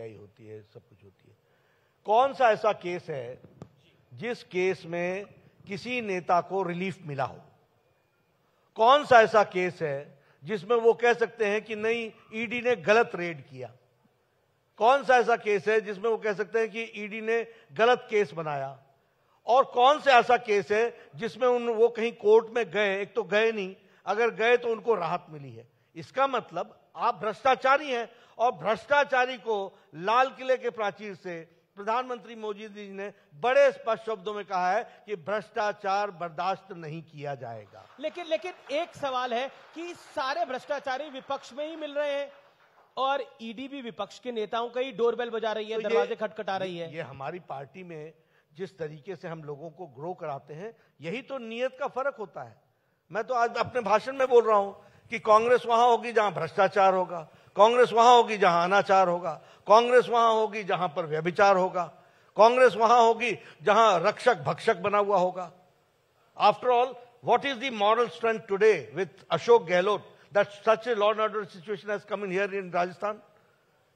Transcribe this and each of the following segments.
ITI होती है सब कुछ होती है कौन सा ऐसा केस है जिस केस में किसी नेता को रिलीफ मिला हो कौन सा ऐसा केस है जिसमें वो कह सकते हैं कि नहीं ईडी ने गलत रेड किया कौन सा ऐसा केस है जिसमें वो कह सकते हैं कि ईडी ने गलत केस बनाया और कौन सा ऐसा केस है जिसमें उन वो कहीं कोर्ट में गए एक तो गए नहीं अगर गए तो उनको राहत मिली है इसका मतलब आप भ्रष्टाचारी हैं और भ्रष्टाचारी को लाल किले के प्राचीर से प्रधानमंत्री मोदी जी ने बड़े स्पष्ट शब्दों में कहा है कि भ्रष्टाचार बर्दाश्त नहीं किया जाएगा लेकिन लेकिन एक सवाल है कि सारे भ्रष्टाचारी विपक्ष में ही मिल रहे हैं और ईडी e भी विपक्ष के नेताओं का ही डोरबेल बजा रही है तो दरवाजे खटखटा रही है ये हमारी पार्टी में जिस तरीके से हम लोगों को ग्रो कराते हैं यही तो नियत का फर्क होता है मैं तो आज अपने भाषण में बोल रहा हूं कि कांग्रेस वहां होगी जहां भ्रष्टाचार होगा कांग्रेस वहां होगी जहां अनाचार होगा कांग्रेस वहां होगी जहां पर व्यभिचार होगा कांग्रेस वहां होगी जहां रक्षक भक्षक बना हुआ होगा after all what is the moral strength today with Ashok Gehlot that such a law and order situation has come in here in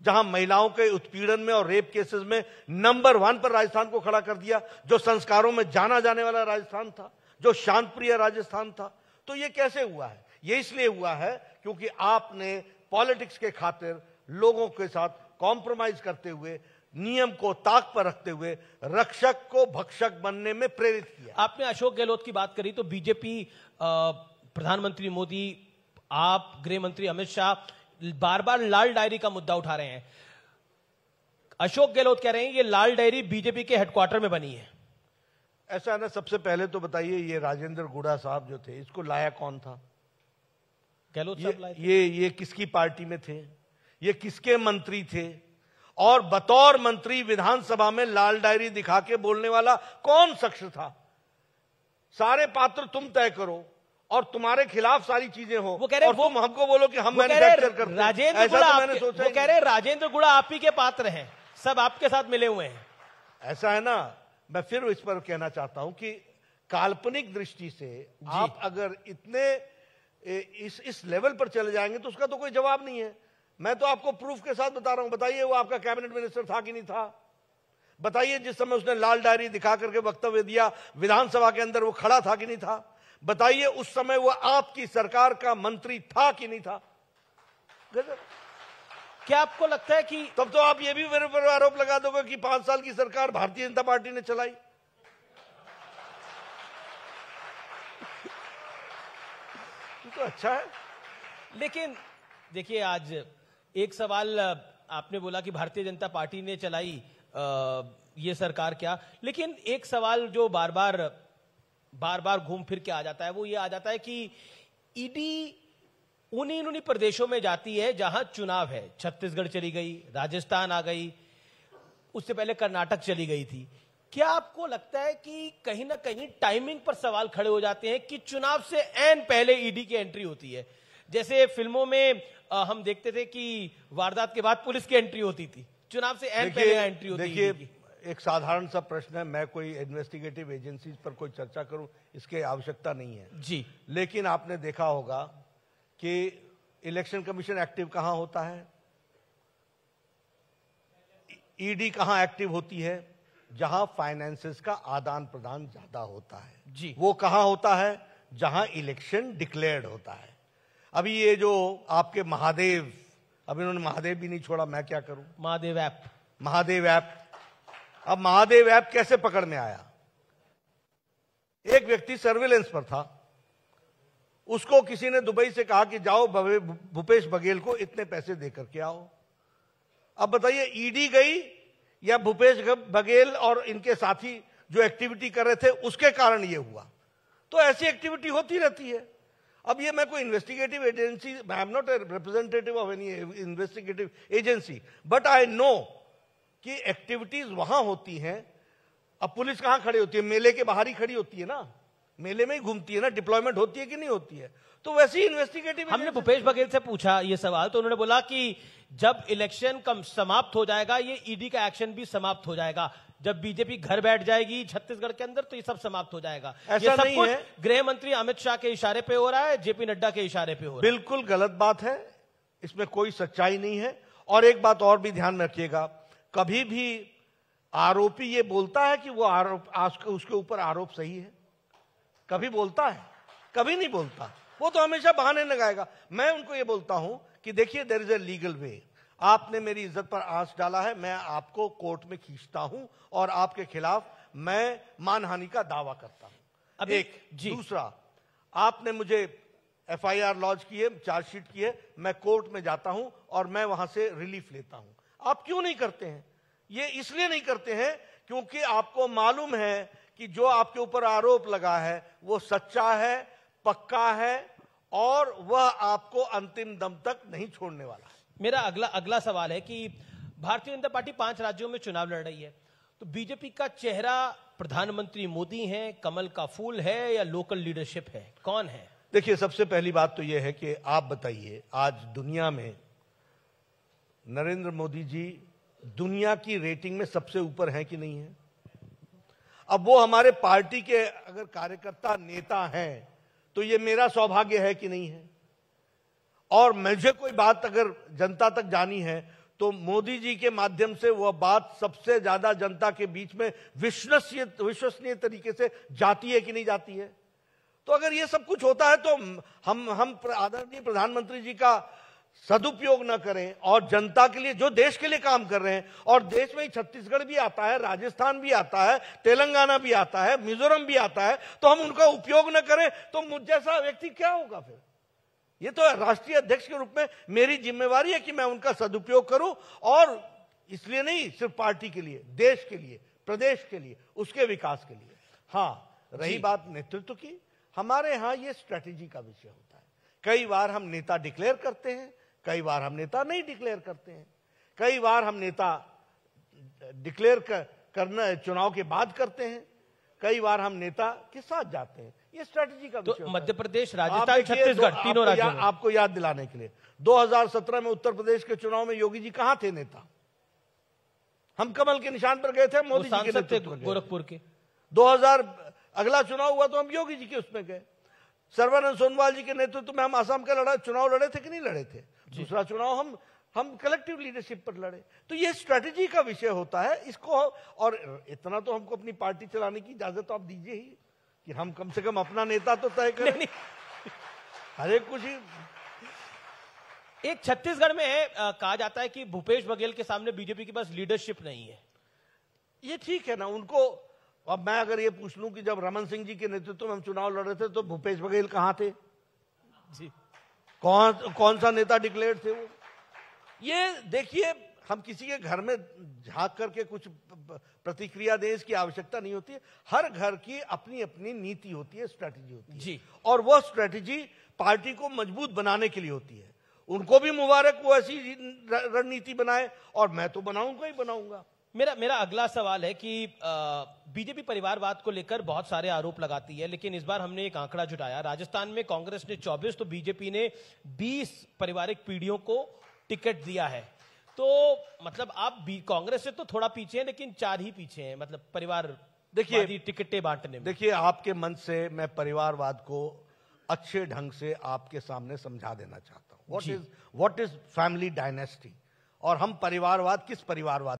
जहां महिलाओं के उत्पीड़न में और रेप केसेस में नंबर वन पर राजस्थान को खड़ा कर दिया जो संस्कारों में जाना जाने वाला राजस्थान था जो शांत प्रिय राजस्थान था तो ये कैसे हुआ है ये इसलिए हुआ है क्योंकि आपने पॉलिटिक्स के खातिर लोगों के साथ कॉम्प्रोमाइज करते हुए नियम को ताक पर रखते हुए रक्षक को भक्षक बनने में प्रेरित किया आपने अशोक गहलोत की बात करी तो बीजेपी प्रधानमंत्री मोदी आप गृह मंत्री अमित शाह बार बार लाल डायरी का मुद्दा उठा रहे हैं अशोक गहलोत कह रहे हैं ये लाल डायरी बीजेपी के हेडक्वार्टर में बनी है ऐसा ना सबसे पहले तो बताइए ये राजेंद्र गुड़ा साहब जो थे इसको लाया कौन था गहलोत ये, ये ये किसकी पार्टी में थे ये किसके मंत्री थे और बतौर मंत्री विधानसभा में लाल डायरी दिखा के बोलने वाला कौन शख्स था सारे पात्र तुम तय करो और तुम्हारे खिलाफ सारी चीजें हो वो कह रहे और तुम हमको बोलो कि हम मैंने राजेंद्र गुड़ा तो मैंने सोचा वो कह रहे राजेंद्र गुड़ा आप ही के पात्र हैं सब आपके साथ मिले हुए हैं ऐसा है ना मैं फिर इस पर कहना चाहता हूं कि काल्पनिक दृष्टि से आप अगर इतने इस इस लेवल पर चले जाएंगे तो उसका तो कोई जवाब नहीं है मैं तो आपको प्रूफ के साथ बता रहा हूं बताइए वो आपका कैबिनेट मिनिस्टर था कि नहीं था बताइए जिस समय उसने लाल डायरी दिखा करके वक्तव्य दिया विधानसभा के अंदर वो खड़ा था कि नहीं था बताइए उस समय वो आपकी सरकार का मंत्री था कि नहीं था क्या आपको लगता है कि तब तो आप ये भी आरोप लगा दोगे कि पांच साल की सरकार भारतीय जनता पार्टी ने चलाई तो अच्छा है लेकिन देखिए आज एक सवाल आपने बोला कि भारतीय जनता पार्टी ने चलाई ये सरकार क्या लेकिन एक सवाल जो बार बार बार बार घूम फिर के आ जाता है वो ये आ जाता है कि ईडी उन्हीं उन्हीं प्रदेशों में जाती है जहां चुनाव है छत्तीसगढ़ चली गई राजस्थान आ गई उससे पहले कर्नाटक चली गई थी क्या आपको लगता है कि कहीं ना कहीं टाइमिंग पर सवाल खड़े हो जाते हैं कि चुनाव से एन पहले ईडी की एंट्री होती है जैसे फिल्मों में आ, हम देखते थे कि वारदात के बाद पुलिस की एंट्री होती थी चुनाव से एन पहले एंट्री होती देखिए एक साधारण सा प्रश्न है मैं कोई इन्वेस्टिगेटिव एजेंसीज पर कोई चर्चा करूं इसकी आवश्यकता नहीं है जी लेकिन आपने देखा होगा कि इलेक्शन कमीशन एक्टिव कहां होता है ईडी e-, e कहां एक्टिव होती है जहां फाइनेंसेस का आदान प्रदान ज्यादा होता है जी वो कहां होता है जहां इलेक्शन डिक्लेयर्ड होता है अभी ये जो आपके महादेव अब इन्होंने महादेव भी नहीं छोड़ा मैं क्या करूं महादेव ऐप महादेव ऐप अब महादेव ऐप कैसे पकड़ में आया एक व्यक्ति सर्विलेंस पर था उसको किसी ने दुबई से कहा कि जाओ भूपेश बघेल को इतने पैसे देकर के आओ अब बताइए ईडी e गई या भूपेश बघेल और इनके साथी जो एक्टिविटी कर रहे थे उसके कारण ये हुआ तो ऐसी एक्टिविटी होती रहती है अब ये मैं कोई investigative agency I am not a representative of any investigative agency but I know कि एक्टिविटीज वहां होती हैं अब पुलिस कहां खड़ी होती है मेले के बाहर ही खड़ी होती है ना मेले में ही घूमती है ना डिप्लॉयमेंट होती है कि नहीं होती है तो वैसे ही इन्वेस्टिगेटिव हमने भूपेश बघेल से पूछा ये सवाल तो उन्होंने बोला कि जब इलेक्शन कम समाप्त हो जाएगा ये ईडी e का एक्शन भी समाप्त हो जाएगा जब बीजेपी घर बैठ जाएगी छत्तीसगढ़ के अंदर तो ये सब समाप्त हो जाएगा ऐसा ये सब नहीं है गृह मंत्री अमित शाह के इशारे पे हो रहा है जेपी नड्डा के इशारे पे हो रहा है बिल्कुल गलत बात है इसमें कोई सच्चाई नहीं है और एक बात और भी ध्यान रखिएगा कभी भी आरोपी ये बोलता है कि वो आरोप उसके ऊपर आरोप सही है कभी बोलता है कभी नहीं बोलता वो तो हमेशा बहाने लगाएगा मैं उनको ये बोलता हूं कि देखिए there is a legal way आपने मेरी इज्जत पर आंस डाला है मैं आपको कोर्ट में खींचता हूं और आपके खिलाफ मैं मानहानि का दावा करता हूं अब एक जी। दूसरा आपने मुझे एफ आई आर लॉन्च की है चार्जशीट की है मैं कोर्ट में जाता हूं और मैं वहां से रिलीफ लेता हूं आप क्यों नहीं करते हैं ये इसलिए नहीं करते हैं क्योंकि आपको मालूम है कि जो आपके ऊपर आरोप लगा है वो सच्चा है पक्का है और वह आपको अंतिम दम तक नहीं छोड़ने वाला मेरा अगला अगला सवाल है कि भारतीय जनता पार्टी पांच राज्यों में चुनाव लड़ रही है तो बीजेपी का चेहरा प्रधानमंत्री मोदी हैं कमल का फूल है या लोकल लीडरशिप है कौन है देखिए सबसे पहली बात तो यह है कि आप बताइए आज दुनिया में नरेंद्र मोदी जी दुनिया की रेटिंग में सबसे ऊपर है कि नहीं है अब वो हमारे पार्टी के अगर कार्यकर्ता नेता हैं तो ये मेरा सौभाग्य है कि नहीं है और मुझे कोई बात अगर जनता तक जानी है तो मोदी जी के माध्यम से वह बात सबसे ज्यादा जनता के बीच में विश्वसनीय विश्वसनीय तरीके से जाती है कि नहीं जाती है तो अगर ये सब कुछ होता है तो हम हम आदरणीय प्रधानमंत्री जी का सदुपयोग न करें और जनता के लिए जो देश के लिए काम कर रहे हैं और देश में ही छत्तीसगढ़ भी आता है राजस्थान भी आता है तेलंगाना भी आता है मिजोरम भी आता है तो हम उनका उपयोग न करें तो मुझ जैसा व्यक्ति क्या होगा फिर ये तो राष्ट्रीय अध्यक्ष के रूप में मेरी जिम्मेवारी है कि मैं उनका सदुपयोग करूं और इसलिए नहीं सिर्फ पार्टी के लिए देश के लिए प्रदेश के लिए उसके विकास के लिए हाँ रही बात नेतृत्व की हमारे यहाँ ये स्ट्रैटेजी का विषय होता है कई बार हम नेता डिक्लेयर करते हैं कई बार हम नेता नहीं डिक्लेयर करते हैं कई बार हम नेता डिक्लेयर कर, करना चुनाव के बाद करते हैं कई बार हम नेता के साथ जाते हैं ये स्ट्रेटजी का तो मध्य प्रदेश राजस्थान छत्तीसगढ़ तीनों राज्यों में आपको याद दिलाने के लिए 2017 में उत्तर प्रदेश के चुनाव में योगी जी कहां थे नेता हम कमल के निशान पर गए थे मोदी जी के थे गोरखपुर के 2000 अगला चुनाव हुआ तो हम योगी जी के उसमें गए सर्वानंद सोनवाल जी के नेतृत्व में हम आसाम का लड़ा चुनाव लड़े थे कि नहीं लड़े थे दूसरा चुनाव हम हम कलेक्टिव लीडरशिप पर लड़े तो ये स्ट्रेटजी का विषय होता है इसको और इतना तो हमको अपनी पार्टी चलाने की इजाजत तो आप दीजिए ही कि हम कम से कम अपना नेता तो तय करें अरे कुछ ही एक छत्तीसगढ़ में कहा जाता है कि भूपेश बघेल के सामने बीजेपी के पास लीडरशिप नहीं है ये ठीक है ना उनको अब मैं अगर ये पूछ लूं कि जब रमन सिंह जी के नेतृत्व में हम चुनाव लड़ रहे थे तो भूपेश बघेल कहाँ थे जी कौन कौन सा नेता डिक्लेयर थे वो ये देखिए हम किसी के घर में झांक करके कुछ प्रतिक्रिया देश की आवश्यकता नहीं होती है हर घर की अपनी अपनी नीति होती है स्ट्रेटजी होती है जी और वो स्ट्रेटजी पार्टी को मजबूत बनाने के लिए होती है उनको भी मुबारक वो ऐसी रणनीति बनाए और मैं तो बनाऊंगा ही बनाऊंगा मेरा मेरा अगला सवाल है कि बीजेपी परिवारवाद को लेकर बहुत सारे आरोप लगाती है लेकिन इस बार हमने एक आंकड़ा जुटाया राजस्थान में कांग्रेस ने 24 तो बीजेपी ने 20 पारिवारिक पीढ़ियों को टिकट दिया है तो मतलब आप कांग्रेस से तो थोड़ा पीछे हैं लेकिन चार ही पीछे हैं मतलब परिवार देखिए टिकटें बांटने में देखिए आपके मन से मैं परिवारवाद को अच्छे ढंग से आपके सामने समझा देना चाहता हूँ what is what is family dynasty और हम परिवारवाद किस परिवारवाद